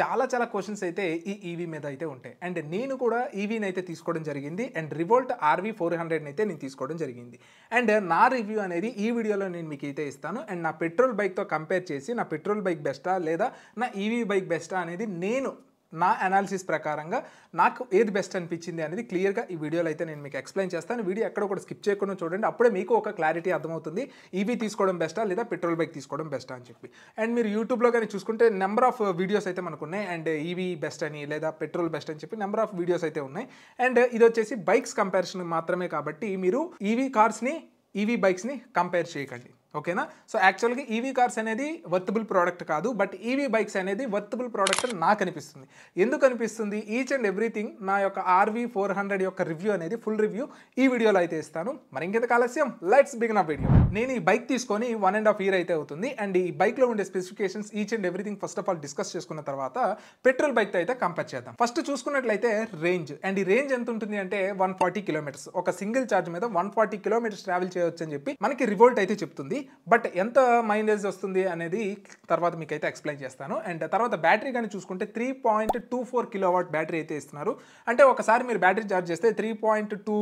చాలా చాలా క్వశ్చన్స్ అయితే ఈ ఈవీ e మీద అయితే ఉంటాయి అండ్ నేను కూడా ఈవీని e అయితే తీసుకోవడం జరిగింది అండ్ రివోల్ట్ ఆర్వీ ఫోర్ హండ్రెడ్ని అయితే నేను తీసుకోవడం జరిగింది అండ్ నా రివ్యూ అనేది ఈ వీడియోలో నేను మీకు అయితే ఇస్తాను అండ్ నా పెట్రోల్ బైక్తో కంపేర్ చేసి నా పెట్రోల్ బైక్ బెస్టా లేదా నా ఈవీ బైక్ బెస్టా అనేది నేను నా అనాలిసిస్ ప్రకారంగా నాకు ఏది బెస్ట్ అనిపించింది అనేది క్లియర్గా ఈ వీడియోలో అయితే నేను మీకు ఎక్స్ప్లెయిన్ చేస్తాను వీడియో ఎక్కడ కూడా స్కిప్ చేయకుండా చూడండి అప్పుడే మీకు ఒక క్లారిటీ అర్థమవుతుంది ఈవీ తీసుకోవడం బెస్టా లేదా పెట్రోల్ బైక్ తీసుకోవడం బెస్టా అని చెప్పి అండ్ మీరు యూట్యూబ్లో కానీ చూసుకుంటే నెంబర్ ఆఫ్ వీడియోస్ అయితే మనకు ఉన్నాయి అండ్ ఈవీ బెస్ట్ అని లేదా పెట్రోల్ బెస్ట్ అని చెప్పి నెంబర్ ఆఫ్ వీడియోస్ అయితే ఉన్నాయి అండ్ ఇది వచ్చేసి బైక్స్ కంపారిజన్ మాత్రమే కాబట్టి మీరు ఈవీ కార్స్ని ఈవీ బైక్స్ని కంపేర్ చేయకండి ఓకేనా సో యాక్చువల్గా ఈవీ e కార్స్ అనేది వర్తబుల్ ప్రోడక్ట్ కాదు బట్ ఈవీ e బైక్స్ అనేది వర్తబుల్ ప్రోడక్ట్ నాకు అనిపిస్తుంది ఎందుకు అనిపిస్తుంది ఈచ్ అండ్ ఎవ్రీథింగ్ నా యొక్క ఆర్వీ ఫోర్ హండ్రెడ్ యొక్క రివ్యూ అనేది ఫుల్ రివ్యూ ఈ వీడియోలో అయితే ఇస్తాను మరి ఇంకెంత ఆలస్యం లెట్స్ బిగిన్ ఆ వీడియో నేను ఈ బైక్ తీసుకొని వన్ అండ్ హాఫ్ ఇయర్ అయితే అవుతుంది అండ్ ఈ బైక్లో ఉండే specifications each and everything first of all discuss చేసుకున్న తర్వాత పెట్రోల్ బైక్తో అయితే కంపేర్ చేద్దాం ఫస్ట్ చూసుకున్నట్లయితే రేంజ్ అండ్ ఈ రేంజ్ ఎంత ఉంటుంది అంటే వన్ ఫార్టీ కిలోమీటర్స్ ఒక సింగిల్ ఛార్జ్ మీద వన్ ఫార్టీ కిలోమీటర్స్ ట్రావెల్ చేయవచ్చు అని చెప్పి మనకి రివోల్ట్ అయితే చెప్తుంది బట్ ఎంత మైలేజ్ వస్తుంది అనేది తర్వాత మీకు అయితే ఎక్స్ప్లెయిన్ చేస్తాను అండ్ తర్వాత బ్యాటరీ కానీ చూసుకుంటే three point two four kilo watt battery అయితే ఇస్తున్నారు అంటే ఒకసారి మీరు బ్యాటరీ ఛార్జ్ చేస్తే త్రీ పాయింట్ టూ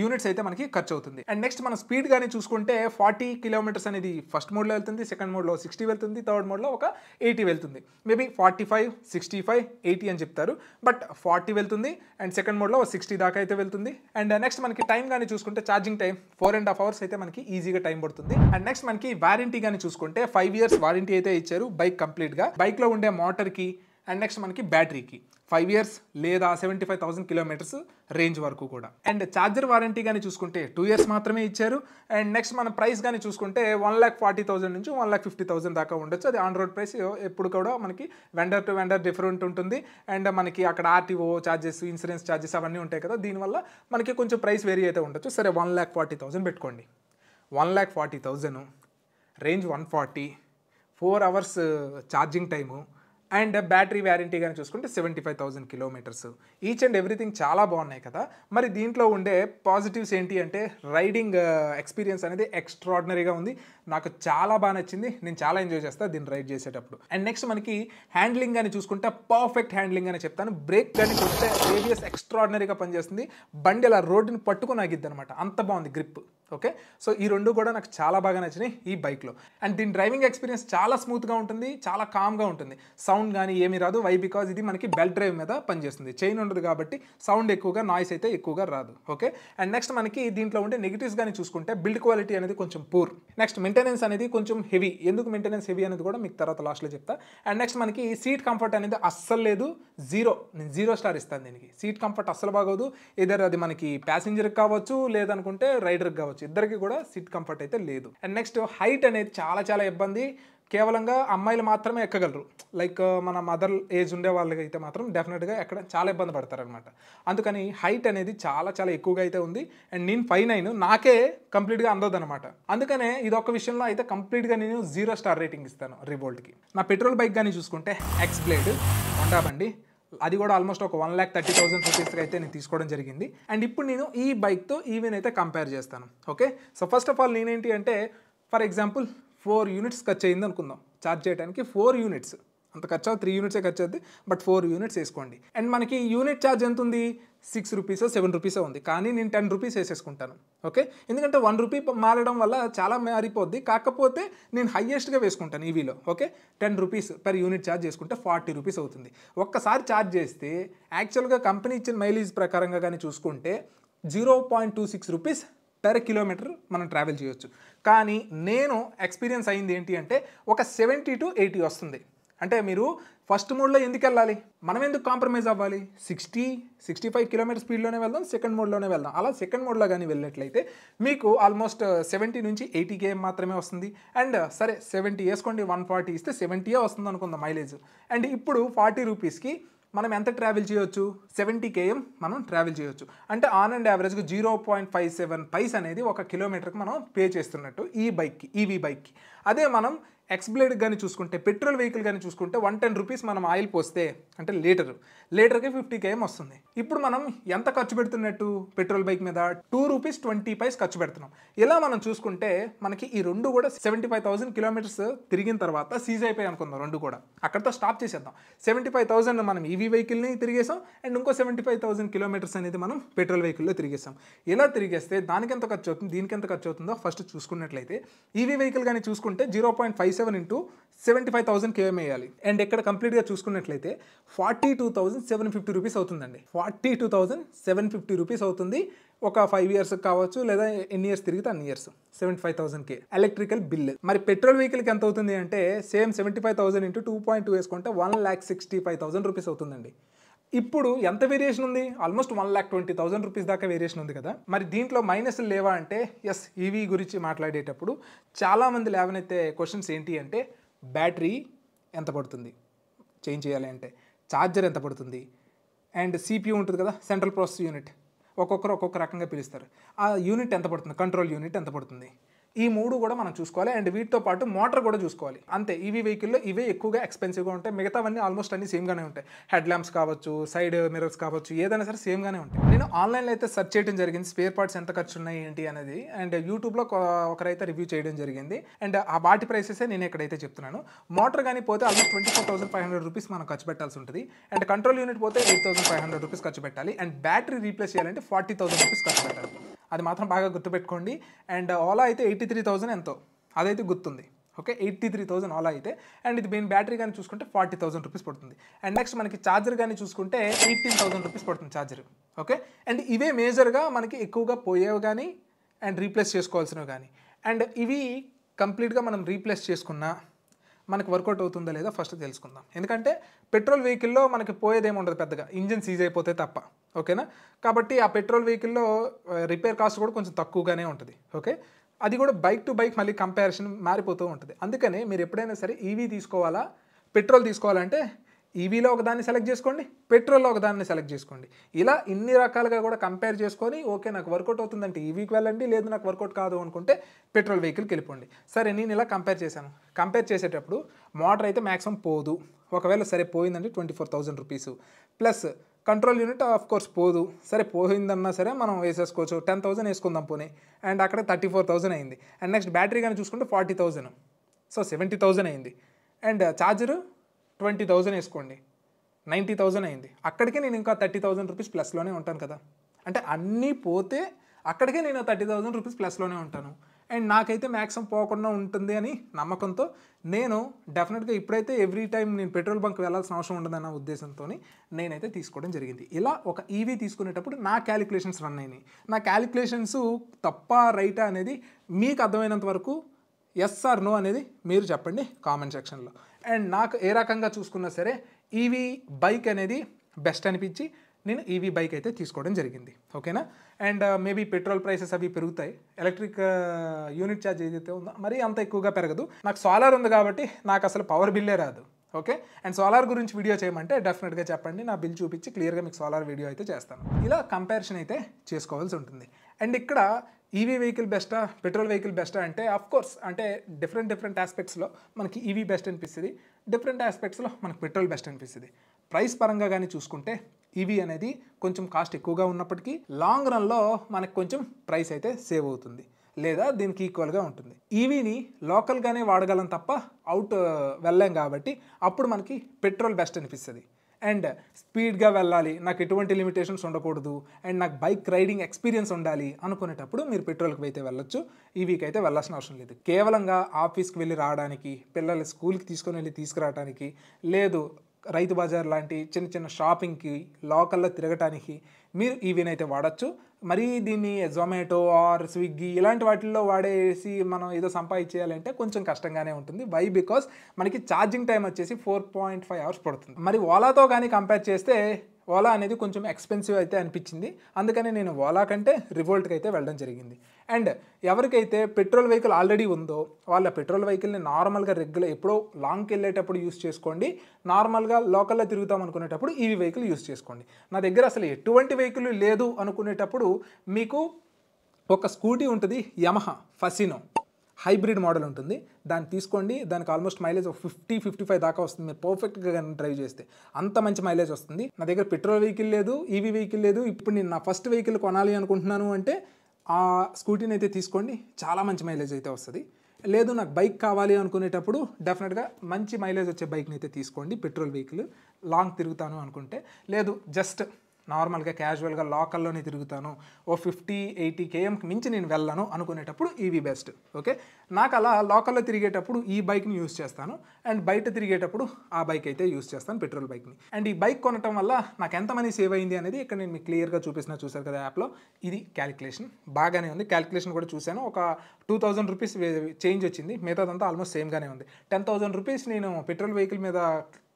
యూనిట్స్ అయితే మనకి ఖర్చు అవుతుంది అండ్ నెక్స్ట్ మనం స్పీడ్ కానీ చూసుకుంటే ఫార్టీ కిలోమీటర్స్ అనేది ఫస్ట్ మోడ్లో వెళ్తుంది సెకండ్ మోడ్లో సిక్స్టీ వెళ్తుంది థర్డ్ మోడ్లో ఒక ఎయిటీ వెళ్తుంది maybe forty five sixty five eighty అని చెప్తారు బట్ ఫార్టీ వెళ్తుంది అండ్ సెకండ్ మోడ్లో సిక్స్టీ దాకా అయితే వెళ్తుంది అండ్ నెక్స్ట్ మనకి టైం కానీ చూసుకుంటే charging time four and half hours అయితే మనకి ఈజీగా టైం పడుతుంది అండ్ నెక్స్ట్ మనకి వారంటీ కానీ చూసుకుంటే ఫైవ్ ఇయర్స్ వారంటీ అయితే ఇచ్చారు బైక్ కంప్లీట్గా బైక్లో ఉండే మోటార్కి అండ్ నెక్స్ట్ మనకి బ్యాటరీకి ఫైవ్ ఇయర్స్ లేదా seventy five thousand kilometres range వరకు కూడా అండ్ ఛార్జర్ వారంటీ కానీ చూసుకుంటే టూ ఇయర్స్ మాత్రమే ఇచ్చారు అండ్ నెక్స్ట్ మన ప్రైస్ కానీ చూసుకుంటే వన్ ల్యాక్ ఫార్టీ థౌసండ్ నుంచి వన్ ల్యాక్ ఫిఫ్టీ థౌసండ్ దాకా ఉండొచ్చు అది ఆన్ రోడ్ ప్రైస్ ఎప్పుడు కూడా మనకి వెండర్ టు వెండర్ డిఫరెంట్ ఉంటుంది అండ్ మనకి అక్కడ ఆర్టీఓ ఛార్జెస్ ఇన్సూరెన్స్ ఛార్జెస్ అవన్నీ ఉంటాయి కదా దీనివల్ల మనకి కొంచెం ప్రైస్ వేరీ అయితే ఉండొచ్చు సరే వన్ ల్యాక్ ఫార్టీ థౌసండ్ పెట్టుకోండి one lakh forty thousand range one forty four hours charging time and battery warranty కానీ చూసుకుంటే seventy five thousand kilometres each and everything చాలా బాగున్నాయి కదా మరి దీంట్లో ఉండే పాజిటివ్స్ ఏంటి అంటే రైడింగ్ ఎక్స్పీరియన్స్ అనేది ఎక్స్ట్రాడినరీగా ఉంది నాకు చాలా బాగా నచ్చింది నేను చాలా ఎంజాయ్ చేస్తాను దీన్ని రైడ్ చేసేటప్పుడు అండ్ నెక్స్ట్ మనకి హ్యాండ్లింగ్ అని చూసుకుంటే పర్ఫెక్ట్ హ్యాండ్లింగ్ అని చెప్తాను బ్రేక్ కానీ చూస్తే ఏబిఎస్ ఎక్స్ట్రాడినరీగా పనిచేస్తుంది బండి అలా రోడ్డుని పట్టుకుని ఆగిద్ది అనమాట అంత బాగుంది గ్రిప్ ఓకే సో ఈ రెండు కూడా నాకు చాలా బాగా నచ్చినాయి ఈ బైక్లో అండ్ దీని డ్రైవింగ్ ఎక్స్పీరియన్స్ చాలా స్మూత్గా ఉంటుంది చాలా కామ్గా ఉంటుంది సౌండ్ కానీ ఏమీ రాదు వై బికాజ్ ఇది మనకి బెల్ట్ డ్రైవ్ మీద పనిచేస్తుంది చైన్ ఉండదు కాబట్టి సౌండ్ ఎక్కువగా నాయిస్ అయితే ఎక్కువగా రాదు ఓకే అండ్ నెక్స్ట్ మనకి దీంట్లో ఉండే నెగిటివ్స్ కానీ చూసుకుంటే బిల్డ్ క్వాలిటీ అనేది కొంచెం పూర్ నెక్స్ట్ మెయింటెనెన్స్ అనేది కొంచెం హెవీ ఎందుకు మెయింటెనెన్స్ హెవీ అనేది కూడా మీకు తర్వాత లాస్ట్లో చెప్తా అండ్ నెక్స్ట్ మనకి సీట్ కంఫర్ట్ అనేది అస్సలు లేదు జీరో నేను జీరో స్టార్ ఇస్తాను దీనికి సీట్ కంఫర్ట్ అస్సలు బాగోదు ఇదర్ అది మనకి ప్యాసింజర్కి కావచ్చు లేదనుకుంటే రైడర్కి కావచ్చు చెప్పుకోవచ్చు ఇద్దరికి కూడా సిట్ కంఫర్ట్ అయితే లేదు అండ్ నెక్స్ట్ హైట్ అనేది చాలా చాలా ఇబ్బంది కేవలంగా అమ్మాయిలు మాత్రమే ఎక్కగలరు లైక్ uh, మన మదర్ ఏజ్ ఉండే వాళ్ళకి అయితే మాత్రం డెఫినెట్గా ఎక్కడ చాలా ఇబ్బంది పడతారనమాట అందుకని హైట్ అనేది చాలా చాలా ఎక్కువగా అయితే ఉంది అండ్ నేను ఫైవ్ నైన్ నాకే కంప్లీట్గా అందదు అనమాట అందుకనే ఇది ఒక విషయంలో అయితే కంప్లీట్గా నేను జీరో స్టార్ రేటింగ్ ఇస్తాను రివోల్ట్కి నా పెట్రోల్ బైక్ కానీ చూసుకుంటే ఎక్స్ బ్లేడ్ హోండా బండి అది కూడా ఆల్మోస్ట్ ఒక వన్ ల్యాక్ థర్టీ థౌసండ్ రూపీస్కి అయితే నేను తీసుకోవడం జరిగింది అండ్ ఇప్పుడు నేను ఈ బైక్తో ఈవెన్ అయితే కంపేర్ చేస్తాను okay so first of all నేనేంటి అంటే ఫర్ ఎగ్జాంపుల్ ఫోర్ యూనిట్స్ ఖర్చు అయింది అనుకుందాం ఛార్జ్ చేయడానికి ఫోర్ యూనిట్స్ అంత ఖర్చు అవుతుంది త్రీ యూనిట్సే ఖర్చు అవుతుంది బట్ ఫోర్ యూనిట్స్ వేసుకోండి అండ్ మనకి యూనిట్ ఛార్జ్ ఎంత ఉంది సిక్స్ రూపీసో సెవెన్ రూపీసో ఉంది కానీ నేను టెన్ రూపీస్ వేసేసుకుంటాను ఓకే ఎందుకంటే వన్ రూపీ మారడం వల్ల చాలా మారిపోద్ది కాకపోతే నేను హయ్యెస్ట్గా వేసుకుంటాను ఈవీలో okay ten rupees per unit charge చేసుకుంటే ఫార్టీ రూపీస్ అవుతుంది ఒక్కసారి ఛార్జ్ చేస్తే యాక్చువల్గా కంపెనీ ఇచ్చిన మైలేజ్ ప్రకారంగా కానీ చూసుకుంటే zero point two six rupees per kilometre మనం ట్రావెల్ చేయొచ్చు కానీ నేను ఎక్స్పీరియన్స్ అయింది ఏంటి అంటే ఒక సెవెంటీ టు ఎయిటీ వస్తుంది అంటే మీరు ఫస్ట్ మోడ్లో ఎందుకు వెళ్ళాలి మనం ఎందుకు కాంప్రమైజ్ అవ్వాలి సిక్స్టీ సిక్స్టీ ఫైవ్ కిలోమీటర్ స్పీడ్లోనే వెళ్దాం సెకండ్ మోడ్లోనే వెళ్దాం అలా సెకండ్ మోడ్లో కానీ వెళ్ళినట్లయితే మీకు ఆల్మోస్ట్ సెవెంటీ uh, నుంచి ఎయిటీ కేఎం మాత్రమే వస్తుంది అండ్ uh, సరే సెవెంటీ వేసుకోండి వన్ ఫార్టీ ఇస్తే సెవెంటీయే వస్తుంది అనుకుందాం మైలేజ్ అండ్ ఇప్పుడు ఫార్టీ రూపీస్కి మనం ఎంత ట్రావెల్ చేయొచ్చు సెవెంటీ కేఎం మనం ట్రావెల్ చేయొచ్చు అంటే ఆన్ అండ్ యావరేజ్గా zero point five seven paise అనేది ఒక కిలోమీటర్కి మనం పే చేస్తున్నట్టు ఈ బైక్కి ఈవీ బైక్కి అదే మనం ఎక్స్బ్లేడ్ కానీ చూసుకుంటే పెట్రోల్ వెహికల్ కానీ చూసుకుంటే వన్ టెన్ రూపీస్ మనం ఆయిల్ పోస్తే అంటే లీటర్ లీటర్కి ఫిఫ్టీ కేఎం వస్తుంది ఇప్పుడు మనం ఎంత ఖర్చు పెడుతున్నట్టు పెట్రోల్ బైక్ మీద టూ రూపీస్ ట్వంటీ పైస్ ఖర్చు పెడుతున్నాం ఇలా మనం చూసుకుంటే మనకి ఈ రెండు కూడా సెవెంటీ ఫైవ్ థౌసండ్ కిలోమీటర్స్ తిరిగిన తర్వాత సీజ్ అయిపోయాయి అనుకుందాం రెండు కూడా అక్కడతో స్టాప్ చేసేద్దాం సెవెంటీ ఫైవ్ థౌసండ్ మనం ఈవీ e వెహికల్ని తిరిగేసాం అండ్ ఇంకో సెవెంటీ ఫైవ్ థౌసండ్ కిలోమీటర్స్ అనేది మనం పెట్రోల్ వెహికల్లో తిరిగేసాం ఇలా తిరిగేస్తే దానికి ఎంత ఖర్చు అవుతుంది దీనికి ఎంత ఖర్చు అవుతుందో ఫస్ట్ చూసుకున్నట్లయితే ఈవీ వెహికల్ కానీ చూసుకుంటే zero point five seven into seventy five thousand KM వేయాలి అండ్ ఇక్కడ కంప్లీట్గా చూసుకున్నట్లయితే forty two thousand seven fifty rupees అవుతుందండి forty two thousand seven fifty rupees అవుతుంది ఒక ఫైవ్ ఇయర్స్ కావచ్చు లేదా ఎన్ని ఇయర్స్ తిరిగితే అన్ని ఇయర్స్ సెవెంటీ ఫైవ్ థౌసండ్ కే ఎలక్ట్రికల్ బిల్ మరి పెట్రోల్ వెహికల్కి ఎంత అవుతుంది అంటే same seventy five thousand into two point two వేసుకుంటే one lakh sixty five thousand rupees అవుతుందండి ఇప్పుడు ఎంత వేరియేషన్ ఉంది almost one lakh twenty thousand rupees దాకా వేరియేషన్ ఉంది కదా మరి దీంట్లో మైనస్లు లేవా అంటే ఎస్ ఈవీ e గురించి మాట్లాడేటప్పుడు చాలామంది లేవనైతే క్వశ్చన్స్ ఏంటి అంటే బ్యాటరీ ఎంత పడుతుంది చేంజ్ చేయాలి అంటే ఛార్జర్ ఎంత పడుతుంది అండ్ సిపియూ ఉంటుంది కదా సెంట్రల్ ప్రాసెస్ యూనిట్ ఒక్కొక్కరు ఒక్కొక్క రకంగా పిలుస్తారు ఆ యూనిట్ ఎంత పడుతుంది కంట్రోల్ యూనిట్ ఎంత పడుతుంది ఈ మూడు కూడా మనం చూసుకోవాలి అండ్ వీటితో పాటు మోటార్ కూడా చూసుకోవాలి అంతే ఇవి వెహికల్లో ఇవే ఎక్కువగా ఎక్స్పెన్సివ్గా ఉంటాయి మిగతావన్నీ ఆల్మోస్ట్ అన్ని సేమ్గానే ఉంటాయి హెడ్ ల్యాంప్స్ కావచ్చు సైడ్ మిరర్స్ కావచ్చు ఏదైనా సరే సేమ్గానే ఉంటాయి నేను ఆన్లైన్లో అయితే సెర్చ్ చేయడం జరిగింది స్పేర్ పార్ట్స్ ఎంత ఖర్చు ఉన్నాయి ఏంటి అనేది అండ్ యూట్యూబ్లో ఒకరైతే రివ్యూ చేయడం జరిగింది అండ్ ఆ వాటి ప్రైసెసే నేను ఇక్కడైతే చెప్తున్నాను మోటార్ కానీ పోతే almost twenty four thousand five hundred rupees మనం ఖర్చు పెట్టాల్సి ఉంటుంది అండ్ కంట్రోల్ యూనిట్ పోతే eight thousand five hundred rupees ఖర్చు పెట్టాలి అండ్ బ్యాటరీ రీప్లేస్ చేయాలంటే ఫార్టీ థౌసండ్ రూపీస్ ఖర్చు పెట్టాలి అది మాత్రం బాగా గుర్తుపెట్టుకోండి అండ్ ఓలా అయితే ఎయిటీ త్రీ థౌజండ్ ఎంతో అదైతే గుర్తుంది ఓకే ఎయిటీ త్రీ థౌసండ్ అలా అయితే అండ్ ఇది మెయిన్ బ్యాటరీ కానీ చూసుకుంటే ఫార్టీ థౌసండ్ రూపీస్ పడుతుంది అండ్ నెక్స్ట్ మనకి ఛార్జర్ కానీ చూసుకుంటే ఎయిటీన్ థౌసండ్ రూపీస్ పడుతుంది ఛార్జర్ ఓకే అండ్ ఇవే మేజర్గా మనకి ఎక్కువగా పోయేవి కానీ అండ్ రీప్లేస్ చేసుకోవాల్సినవి కానీ అండ్ ఇవి కంప్లీట్గా మనం రీప్లేస్ చేసుకున్నా మనకు వర్కౌట్ అవుతుందా లేదా ఫస్ట్ తెలుసుకుందాం ఎందుకంటే పెట్రోల్ వెహికల్లో మనకి పోయేదేమి ఉండదు పెద్దగా ఇంజిన్ సీజ్ అయిపోతే తప్ప ఓకేనా కాబట్టి ఆ పెట్రోల్ వెహికల్లో రిపేర్ కాస్ట్ కూడా కొంచెం తక్కువగానే ఉంటుంది ఓకే అది కూడా బైక్ టు బైక్ మళ్ళీ కంపారిజన్ మారిపోతూ ఉంటుంది అందుకనే మీరు ఎప్పుడైనా సరే ఈవీ తీసుకోవాలా పెట్రోల్ తీసుకోవాలంటే ఈవీలో e ఒకదాన్ని సెలెక్ట్ చేసుకోండి పెట్రోల్లో ఒకదాన్ని సెలెక్ట్ చేసుకోండి ఇలా ఇన్ని రకాలుగా కూడా కంపేర్ చేసుకొని ఓకే నాకు వర్కౌట్ అవుతుందంటే ఈవీకి e వెళ్ళండి లేదు నాకు వర్కౌట్ కాదు అనుకుంటే పెట్రోల్ వెహికల్కి వెళ్ళిపోండి సరే నేను ఇలా కంపేర్ చేశాను కంపేర్ చేసేటప్పుడు మోటార్ అయితే మ్యాక్సిమం పోదు ఒకవేళ సరే పోయిందంటే twenty four thousand rupees plus control unit of course పోదు సరే పోయిందన్నా సరే మనం వేసేసుకోవచ్చు టెన్ థౌసండ్ వేసుకుందాం పోనీ అండ్ అక్కడ థర్టీ ఫోర్ థౌసండ్ అయింది అండ్ నెక్స్ట్ బ్యాటరీ కానీ చూసుకుంటే forty thousand so seventy thousand అయింది అండ్ ఛార్జరు ట్వంటీ థౌజండ్ వేసుకోండి నైంటీ థౌజండ్ అయింది అక్కడికే నేను ఇంకా థర్టీ థౌజండ్ రూపీస్ ప్లస్లోనే ఉంటాను కదా అంటే అన్నీ పోతే అక్కడికే నేను థర్టీ థౌజండ్ రూపీస్ ప్లస్లోనే ఉంటాను అండ్ నాకైతే మ్యాక్సిమం పోకుండా ఉంటుంది అని నమ్మకంతో నేను డెఫినెట్గా ఇప్పుడైతే ఎవ్రీ టైం నేను పెట్రోల్ బంక్ వెళ్ళాల్సిన అవసరం ఉండదన్న ఉద్దేశంతో నేనైతే తీసుకోవడం జరిగింది ఇలా ఒక ఈవీ e తీసుకునేటప్పుడు నా క్యాలిక్యులేషన్స్ రన్ అయినాయి నా క్యాలిక్యులేషన్స్ తప్ప రైటా అనేది మీకు అర్థమైనంత వరకు ఎస్ ఆర్ నో అనేది మీరు చెప్పండి కామెంట్ సెక్షన్లో అండ్ నాకు ఏ రకంగా చూసుకున్నా సరే ఈవీ బైక్ అనేది బెస్ట్ అనిపించి నేను ఈవీ బైక్ అయితే తీసుకోవడం జరిగింది ఓకేనా and maybe uh, petrol prices అవి పెరుగుతాయి ఎలక్ట్రిక్ యూనిట్ ఛార్జ్ ఏదైతే ఉందో మరీ అంత ఎక్కువగా పెరగదు నాకు సోలార్ ఉంది కాబట్టి నాకు అసలు పవర్ బిల్లే రాదు ఓకే అండ్ సోలార్ గురించి వీడియో చేయమంటే డెఫినెట్గా చెప్పండి నా బిల్ చూపించి క్లియర్గా మీకు సోలార్ వీడియో అయితే చేస్తాను ఇలా కంపారిజన్ అయితే చేసుకోవాల్సి ఉంటుంది అండ్ ఇక్కడ ఈవీ వెహికల్ బెస్టా పెట్రోల్ వెహికల్ బెస్టా అంటే అఫ్ కోర్స్ అంటే డిఫరెంట్ డిఫరెంట్ ఆస్పెక్ట్స్లో మనకి ఈవీ బెస్ట్ అనిపిస్తుంది డిఫరెంట్ ఆస్పెక్ట్స్లో మనకు పెట్రోల్ బెస్ట్ అనిపిస్తుంది ప్రైస్ పరంగా కానీ చూసుకుంటే ఈవీ e అనేది కొంచెం కాస్ట్ ఎక్కువగా ఉన్నప్పటికీ లాంగ్ రన్లో మనకు కొంచెం ప్రైస్ అయితే సేవ్ అవుతుంది లేదా దీనికి ఈక్వల్గా ఉంటుంది ఈవీని e లోకల్గానే వాడగలం తప్ప అవుట్ వెళ్ళాం కాబట్టి అప్పుడు మనకి పెట్రోల్ బెస్ట్ అనిపిస్తుంది అండ్ స్పీడ్గా వెళ్ళాలి నాకు ఎటువంటి లిమిటేషన్స్ ఉండకూడదు అండ్ నాకు బైక్ రైడింగ్ ఎక్స్పీరియన్స్ ఉండాలి అనుకునేటప్పుడు మీరు పెట్రోల్కి అయితే వెళ్ళొచ్చు ఈ వీక్ అయితే వెళ్ళాల్సిన అవసరం లేదు కేవలంగా ఆఫీస్కి వెళ్ళి రావడానికి పిల్లల్ని స్కూల్కి తీసుకొని వెళ్ళి తీసుకురావడానికి లేదు రైతు బజార్ లాంటి చిన్న చిన్న షాపింగ్కి లోకల్లో తిరగటానికి మీరు ఈవీని అయితే వాడచ్చు మరీ దీన్ని జొమాటో ఆర్ స్విగ్గీ ఇలాంటి వాటిల్లో వాడేసి మనం ఏదో సంపాదించేయాలంటే కొంచెం కష్టంగానే ఉంటుంది వై బికాస్ మనకి ఛార్జింగ్ టైం వచ్చేసి ఫోర్ పాయింట్ ఫైవ్ అవర్స్ పడుతుంది మరి ఓలాతో కానీ కంపేర్ చేస్తే ఓలా అనేది కొంచెం ఎక్స్పెన్సివ్ అయితే అనిపించింది అందుకని నేను ఓలా కంటే రివోల్ట్కి అయితే వెళ్ళడం జరిగింది అండ్ ఎవరికైతే పెట్రోల్ వెహికల్ ఆల్రెడీ ఉందో వాళ్ళ పెట్రోల్ వెహికల్ని నార్మల్గా రెగ్యులర్ ఎప్పుడో లాంగ్కి వెళ్ళేటప్పుడు యూస్ చేసుకోండి నార్మల్గా లోకల్లో తిరుగుతాం అనుకునేటప్పుడు ఈవీ వెహికల్ యూస్ చేసుకోండి నా దగ్గర అసలు ఎటువంటి వెహికల్ లేదు అనుకునేటప్పుడు మీకు ఒక స్కూటీ ఉంటుంది యమహా ఫసినో హైబ్రిడ్ మోడల్ ఉంటుంది దాన్ని తీసుకోండి దానికి ఆల్మోస్ట్ మైలేజ్ ఒక ఫిఫ్టీ ఫిఫ్టీ ఫైవ్ దాకా వస్తుంది మీరు పర్ఫెక్ట్గా డ్రైవ్ చేస్తే అంత మంచి మైలేజ్ వస్తుంది నా దగ్గర పెట్రోల్ వెహికల్ లేదు ఈవీ వెహికల్ లేదు ఇప్పుడు నేను నా ఫస్ట్ వెహికల్ కొనాలి అనుకుంటున్నాను అంటే ఆ స్కూటీని అయితే తీసుకోండి చాలా మంచి మైలేజ్ అయితే వస్తుంది లేదు నాకు బైక్ కావాలి అనుకునేటప్పుడు డెఫినెట్గా మంచి మైలేజ్ వచ్చే బైక్ని అయితే తీసుకోండి పెట్రోల్ వెహికల్ లాంగ్ తిరుగుతాను అనుకుంటే లేదు జస్ట్ నార్మల్గా క్యాజువల్గా లోకల్లోనే తిరుగుతాను ఓ ఫిఫ్టీ ఎయిటీ కేఎంకి మించి నేను వెళ్ళను అనుకునేటప్పుడు ఈవీ బెస్ట్ ఓకే నాకు అలా లోకల్లో తిరిగేటప్పుడు ఈ బైక్ని యూస్ చేస్తాను అండ్ బయట తిరిగేటప్పుడు ఆ బైక్ అయితే యూస్ చేస్తాను పెట్రోల్ బైక్ని అండ్ ఈ బైక్ కొనటం వల్ల నాకు ఎంత మనీ సేవ్ అయింది అనేది ఇక్కడ నేను మీకు క్లియర్గా చూపిస్తున్నా చూశారు కదా యాప్లో ఇది క్యాలిక్యులేషన్ బాగానే ఉంది క్యాలిక్యులేషన్ కూడా చూశాను ఒక టూ థౌజండ్ రూపీస్ చేంజ్ వచ్చింది మిగతాదంతా ఆల్మోస్ట్ సేమ్గానే ఉంది టెన్ థౌసండ్ రూపీస్ నేను పెట్రోల్ వెహికల్ మీద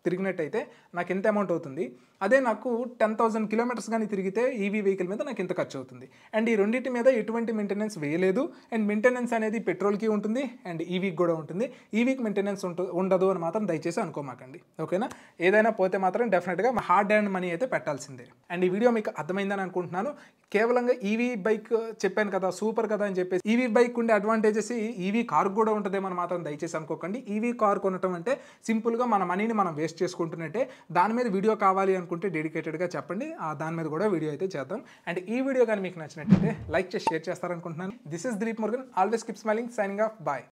తిరిగినట్టయితే నాకు ఎంత అమౌంట్ అవుతుంది అదే నాకు టెన్ థౌసండ్ కిలోమీటర్స్ కానీ తిరిగితే ఈవీ e వెహికల్ మీద నాకు ఇంత ఖర్చు అవుతుంది అండ్ ఈ రెండింటి మీద ఎటువంటి మెయింటెనెన్స్ వేయలేదు అండ్ మెయింటెనెన్స్ అనేది పెట్రోల్కి ఉంటుంది అండ్ ఈవీకి e కూడా ఉంటుంది ఈవీకి e మెయింటెనెన్స్ ఉండదు అని మాత్రం దయచేసి అనుకోమాకండి ఓకేనా ఏదైనా పోతే మాత్రం డెఫినెట్గా హార్డ్ అండ్ మనీ అయితే పెట్టాల్సిందే అండ్ ఈ వీడియో మీకు అర్థమైందని అనుకుంటున్నాను కేవలంగా ఈవీ బైక్ చెప్పాను కదా సూపర్ కదా అని చెప్పేసి ఈవీ బైక్ ఉండే అడ్వాంటేజెస్ ఈవీ కార్ కూడా ఉంటుందేమని మాత్రం దయచేసి అనుకోకండి ఈవీ కార్ కొనటం అంటే సింపుల్గా మన మనీని మనం వేస్ట్ బేస్ చేసుకుంటున్నట్టే దాని మీద వీడియో కావాలి అనుకుంటే డెడికేటెడ్గా చెప్పండి దాని మీద కూడా వీడియో అయితే చేద్దాం అండ్ ఈ వీడియో కానీ మీకు నచ్చినట్టయితే లైక్ చేసి షేర్ చేస్తారనుకుంటున్నాను this is Dilip Murugan always keep smiling signing off bye